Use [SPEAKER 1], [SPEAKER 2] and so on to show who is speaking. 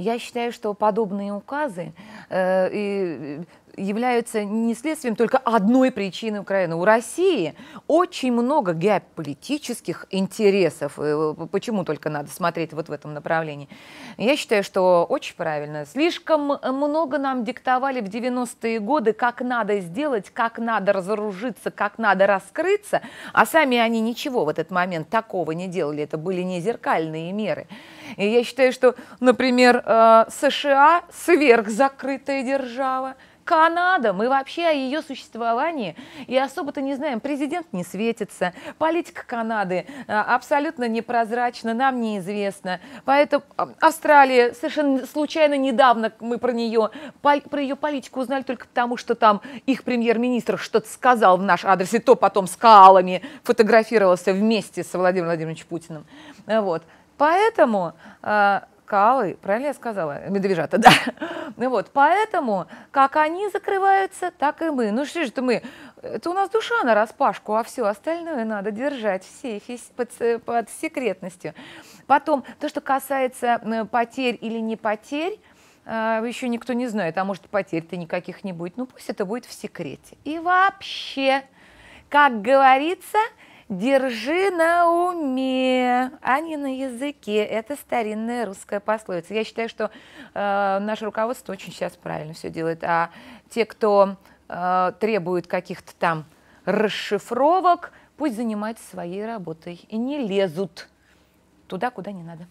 [SPEAKER 1] Я считаю, что подобные указы э, и являются не следствием только одной причины Украины. У России очень много геополитических интересов. Э, почему только надо смотреть вот в этом направлении? Я считаю, что очень правильно. Слишком много нам диктовали в 90-е годы, как надо сделать, как надо разоружиться, как надо раскрыться, а сами они ничего в этот момент такого не делали. Это были не зеркальные меры. И я считаю, что, например, э, США сверхзакрытая держава, Канада, мы вообще о ее существовании и особо-то не знаем. Президент не светится, политика Канады э, абсолютно непрозрачна, нам неизвестно. Поэтому э, Австралия совершенно случайно недавно мы про нее, про ее политику узнали только потому, что там их премьер-министр что-то сказал в наш адрес, и то потом с калами фотографировался вместе с Владимиром Владимировичем Путиным. Вот. Поэтому э, скалы, правильно я сказала? Медвежата, да. Ну вот, поэтому, как они закрываются, так и мы. Ну что же это мы? Это у нас душа на распашку, а все остальное надо держать в сейфе под, э, под секретностью. Потом, то, что касается э, потерь или не потерь, э, еще никто не знает, а может потерь-то никаких не будет. Ну пусть это будет в секрете. И вообще, как говорится, Держи на уме, а не на языке. Это старинная русская пословица. Я считаю, что э, наше руководство очень сейчас правильно все делает. А те, кто э, требует каких-то там расшифровок, пусть занимаются своей работой и не лезут туда, куда не надо.